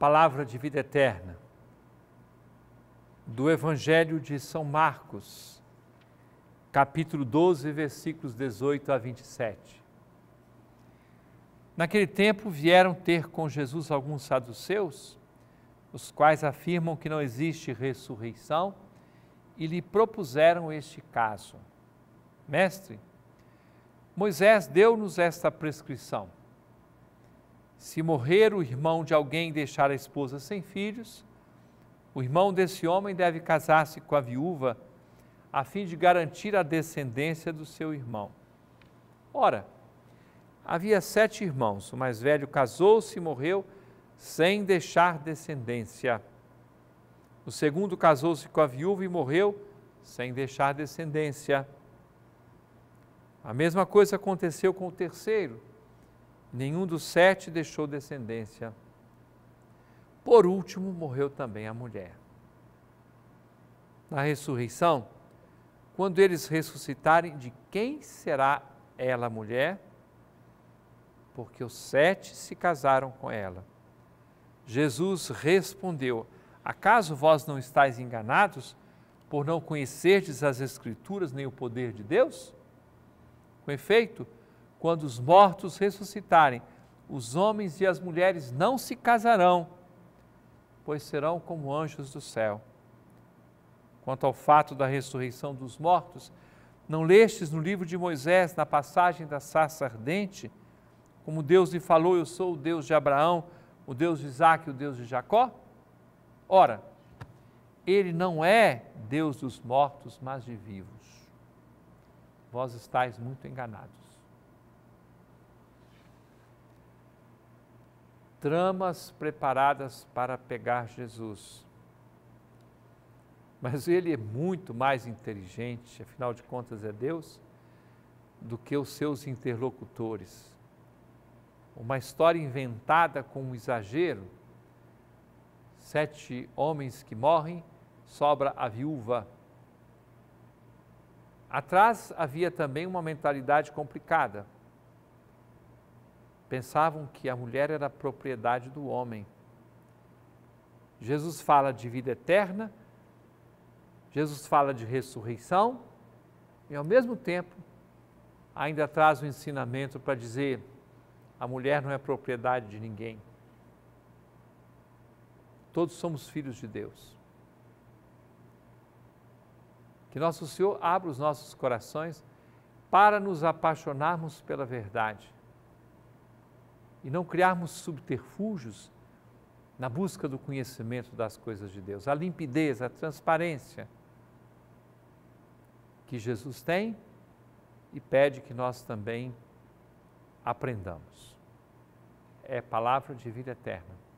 palavra de vida eterna, do Evangelho de São Marcos, capítulo 12, versículos 18 a 27. Naquele tempo vieram ter com Jesus alguns saduceus, os quais afirmam que não existe ressurreição, e lhe propuseram este caso: Mestre, Moisés deu-nos esta prescrição se morrer o irmão de alguém e deixar a esposa sem filhos, o irmão desse homem deve casar-se com a viúva, a fim de garantir a descendência do seu irmão. Ora, havia sete irmãos, o mais velho casou-se e morreu sem deixar descendência. O segundo casou-se com a viúva e morreu sem deixar descendência. A mesma coisa aconteceu com o terceiro Nenhum dos sete deixou descendência. Por último, morreu também a mulher. Na ressurreição, quando eles ressuscitarem, de quem será ela a mulher? Porque os sete se casaram com ela. Jesus respondeu: Acaso vós não estáis enganados, por não conhecerdes as Escrituras nem o poder de Deus? Com efeito, quando os mortos ressuscitarem, os homens e as mulheres não se casarão, pois serão como anjos do céu. Quanto ao fato da ressurreição dos mortos, não lestes no livro de Moisés, na passagem da sarça ardente, como Deus lhe falou: Eu sou o Deus de Abraão, o Deus de Isaac e o Deus de Jacó? Ora, ele não é Deus dos mortos, mas de vivos. Vós estáis muito enganados. tramas preparadas para pegar Jesus. Mas ele é muito mais inteligente, afinal de contas é Deus, do que os seus interlocutores. Uma história inventada com um exagero. Sete homens que morrem, sobra a viúva. Atrás havia também uma mentalidade complicada pensavam que a mulher era a propriedade do homem. Jesus fala de vida eterna, Jesus fala de ressurreição, e ao mesmo tempo ainda traz o um ensinamento para dizer: a mulher não é propriedade de ninguém. Todos somos filhos de Deus. Que nosso Senhor abra os nossos corações para nos apaixonarmos pela verdade e não criarmos subterfúgios na busca do conhecimento das coisas de Deus. A limpidez, a transparência que Jesus tem e pede que nós também aprendamos. É palavra de vida eterna.